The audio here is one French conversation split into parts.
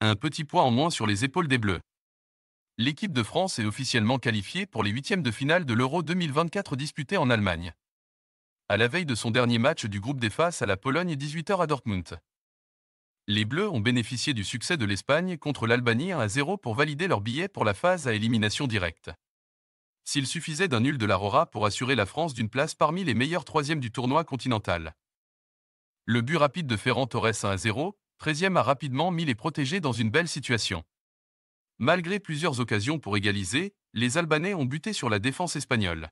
un petit poids en moins sur les épaules des Bleus. L'équipe de France est officiellement qualifiée pour les huitièmes de finale de l'Euro 2024 disputé en Allemagne. À la veille de son dernier match du groupe des faces à la Pologne 18h à Dortmund. Les Bleus ont bénéficié du succès de l'Espagne contre l'Albanie 1 à 0 pour valider leur billet pour la phase à élimination directe. S'il suffisait d'un nul de l'Aurora pour assurer la France d'une place parmi les meilleurs troisièmes du tournoi continental. Le but rapide de Ferrand Torres 1 à 0, 13e a rapidement mis les protégés dans une belle situation. Malgré plusieurs occasions pour égaliser, les Albanais ont buté sur la défense espagnole.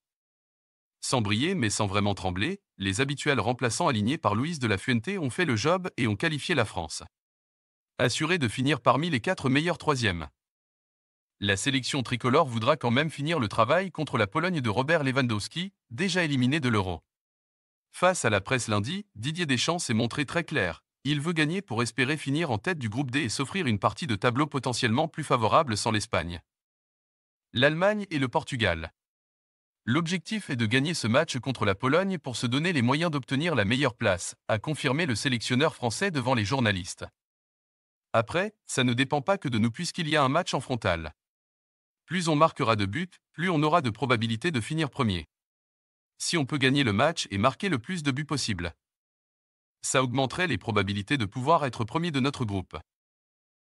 Sans briller mais sans vraiment trembler, les habituels remplaçants alignés par Luis de la Fuente ont fait le job et ont qualifié la France. Assurés de finir parmi les quatre meilleurs troisièmes. La sélection tricolore voudra quand même finir le travail contre la Pologne de Robert Lewandowski, déjà éliminé de l'euro. Face à la presse lundi, Didier Deschamps s'est montré très clair. Il veut gagner pour espérer finir en tête du groupe D et s'offrir une partie de tableau potentiellement plus favorable sans l'Espagne. L'Allemagne et le Portugal. L'objectif est de gagner ce match contre la Pologne pour se donner les moyens d'obtenir la meilleure place, a confirmé le sélectionneur français devant les journalistes. Après, ça ne dépend pas que de nous puisqu'il y a un match en frontal. Plus on marquera de buts, plus on aura de probabilité de finir premier. Si on peut gagner le match et marquer le plus de buts possible ça augmenterait les probabilités de pouvoir être premier de notre groupe.